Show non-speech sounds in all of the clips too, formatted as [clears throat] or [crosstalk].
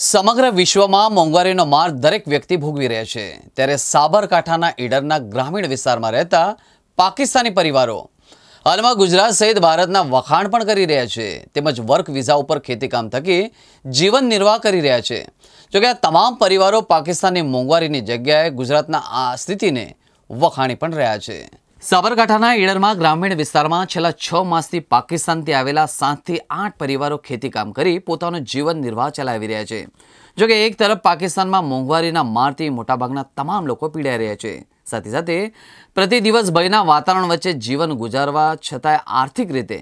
સમગ્ર વિશ્વમાં મોંઘવારીનો માર દરેક વ્યક્તિ ભોગવી રહ્યા છે ત્યારે સાબરકાંઠાના ઈડરના ગ્રામીણ વિસ્તારમાં રહેતા પાકિસ્તાની પરિવારો હાલમાં ગુજરાત સહિત ભારતના વખાણ પણ કરી રહ્યા છે તેમજ વર્ક વિઝા ઉપર ખેતીકામ થકી જીવન નિર્વાહ કરી રહ્યા છે જોકે આ તમામ પરિવારો પાકિસ્તાનની મોંઘવારીની જગ્યાએ ગુજરાતના આ સ્થિતિને વખાણી પણ રહ્યા છે સાબરકાંઠાના ઈડરમાં ગ્રામીણ વિસ્તારમાં છેલ્લા છ માસથી પાકિસ્તાનથી આવેલા સાતથી આઠ પરિવારો ખેતીકામ કરી પોતાનું જીવન નિર્વાહ ચલાવી રહ્યા છે જોકે એક તરફ પાકિસ્તાનમાં મોંઘવારીના મારથી મોટાભાગના તમામ લોકો પીડાઈ રહ્યા છે સાથે સાથે પ્રતિ દિવસ ભયના વાતાવરણ વચ્ચે જીવન ગુજારવા છતાંય આર્થિક રીતે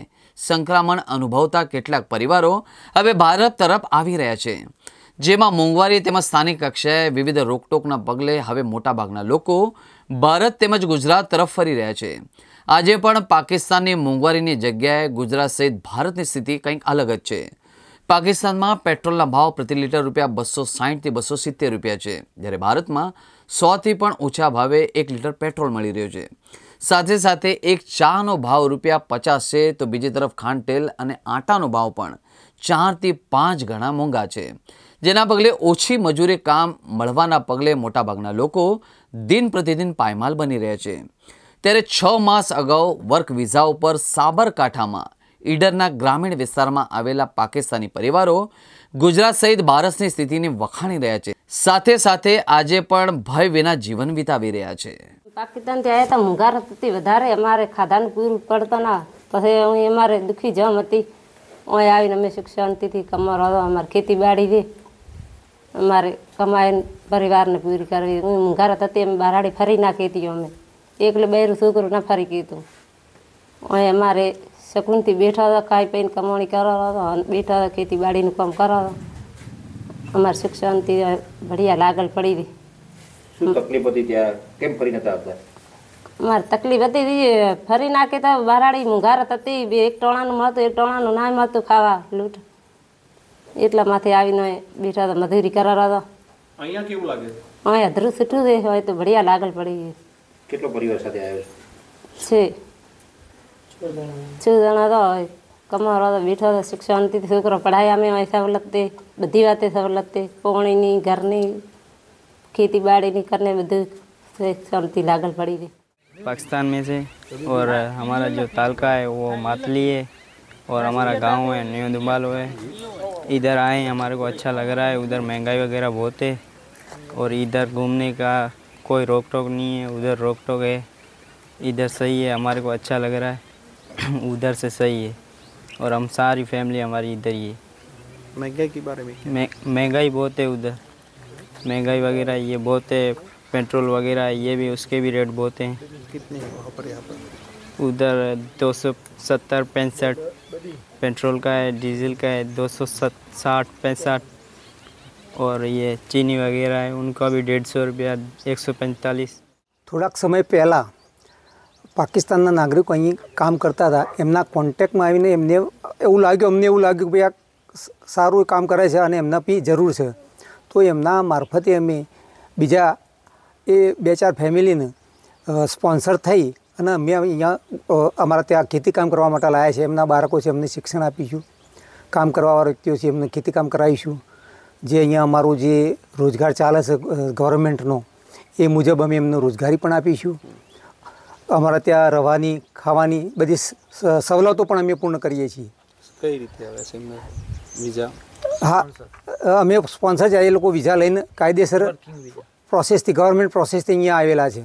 સંક્રમણ અનુભવતા કેટલાક પરિવારો હવે ભારત તરફ આવી રહ્યા છે જેમાં મોંઘવારી તેમજ સ્થાનિક કક્ષાએ વિવિધ રોકટોકના પગલે હવે મોટાભાગના લોકો ભારત તેમજ ગુજરાત તરફ ફરી રહ્યા છે આજે પણ પાકિસ્તાનની મોંઘવારીની જગ્યાએ ગુજરાત સહિત ભારતની સ્થિતિ કંઈક અલગ જ છે પાકિસ્તાનમાં પેટ્રોલના ભાવ પ્રતિ લીટર રૂપિયા બસો સાહીઠથી બસો સિત્તેર રૂપિયા છે જ્યારે ભારતમાં સોથી પણ ઓછા ભાવે એક લીટર પેટ્રોલ મળી રહ્યો છે સાથે સાથે એક ચાનો ભાવ રૂપિયા પચાસ છે તો બીજી તરફ ખાંડતેલ અને આટાનો ભાવ પણ ચારથી પાંચ ગણા મોંઘા છે જેના પગલે ઓછી મજૂરી કામ મળવાના પગલે મોટાભાગના લોકો દિન પ્રતિદિન પાયમાલ બની રહ્યા છે ત્યારે છ માસ અગાઉ વર્ક વિઝા ઉપર સાબરકાંઠામાં ઈડરના ગ્રામીણ વિસ્તારમાં આવેલા પાકિસ્તાની પરિવારો ગુજરાત સહિત ભારતની સ્થિતિને વખાણી રહ્યા છે સાથે સાથે આજે પણ ભય વિના જીવન વિતાવી રહ્યા છે પાકિસ્તાનથી આવ્યા હતા ઊંઘાર હતી વધારે અમારે ખાધાનું પૂરું પડતો ના પછી હું અમારે દુઃખી જમ હતી અહીં આવીને અમે સુખ શાંતિથી કમારો અમારે ખેતીબાડી છે અમારે કમાઈને પરિવારને પૂરી કરવી હું ઊંઘાર હતી એમ બહારાડી ફરી નાખી હતી અમે એકલું બહેરું છોકરું ના ફરી કીધું અહીં અમારે શકુનથી બેઠા હતા ખાઈ પીને કમાણી કરાવતા હતા અને બેઠા હતા ખેતીબાડીનું કામ કરાવતા અમારે સુખ શાંતિ બઢિયા લાગલ પડી રહી શું તકલીફ હતી ત્યાં કેમ ફરી નતા આવતા મારે તકલીફ હતી ફરી નાખી તો બારાડી મુંઘારત હતી બે એક ટોણાનું મળતું એક ટોણાનું ના મળતું ખાવા લૂંટ એટલા માથે આવીને બેઠા હતા મધુરી કરાવવા તો અહીંયા કેવું લાગે અહીંયા અધરું છૂટું દે હોય તો બઢિયા લાગલ પડી કેટલો પરિવાર સાથે આવ્યો છે છ જણા તો હોય કમારો તો બેઠો તો શિક્ષણથી છોકરો પઢાયા અમે હોય સવલત બધી વાતે સવલત તે પોણીની ઘરની खेती बाड़ी नहीं करने में चलती लागल पड़ी रही पाकिस्तान में से और हमारा जो तालका है वो मातली है और हमारा गांव है न्यू दुमालो है इधर आए हमारे को अच्छा लग रहा है उधर महंगाई वगैरह बहुत है और इधर घूमने का कोई रोक टोक नहीं है उधर रोक टोक है इधर सही है हमारे को अच्छा लग रहा है [clears throat] उधर से सही है और हम सारी फैमिली हमारी इधर ही है महंगाई के बारे में महंगाई बहुत है उधर महंगाई वगैरह ये बहुत है पेट्रोल वगैरह ये भी उसके भी रेट बहुत हैं कितने वहाँ पर यहाँ पर उधर दो सौ सत्तर पैंसठ पेट्रोल का है डीजल का है दो सौ साठ पैंसठ और ये चीनी वगैरह है उनका भी डेढ़ सौ रुपया एक सौ पैंतालीस थोड़ा समय पहला पाकिस्तान ना नागरिक अँ काम करता था एम कॉन्टेक्ट में એવું एमने एवं लगे अमने एवं लगे આ સારું કામ काम करे एम એમના બી તો એમના મારફતે અમે બીજા એ બે ચાર ફેમિલીને સ્પોન્સર થઈ અને અમે અહીંયા અમારા ત્યાં ખેતીકામ કરવા માટે લાવ્યા છે એમના બાળકો છે એમને શિક્ષણ આપીશું કામ કરવાવાળા વ્યક્તિઓ છે એમને ખેતીકામ કરાવીશું જે અહીંયા અમારું જે રોજગાર ચાલે છે ગવર્મેન્ટનો એ મુજબ અમે એમને રોજગારી પણ આપીશું અમારા ત્યાં રહેવાની ખાવાની બધી સવલતો પણ અમે પૂર્ણ કરીએ છીએ કઈ રીતે આવે છે વિઝા હા અમે સ્પોન્સર છે એ લોકો વિઝા લઈને કાયદેસર પ્રોસેસથી ગવર્મેન્ટ પ્રોસેસથી અહીંયા આવેલા છે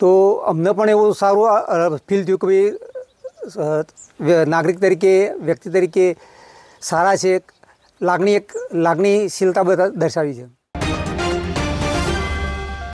તો અમને પણ એવું સારું ફીલ થયું કે ભાઈ નાગરિક તરીકે વ્યક્તિ તરીકે સારા છે લાગણી એક લાગણીશીલતા બધા દર્શાવી છે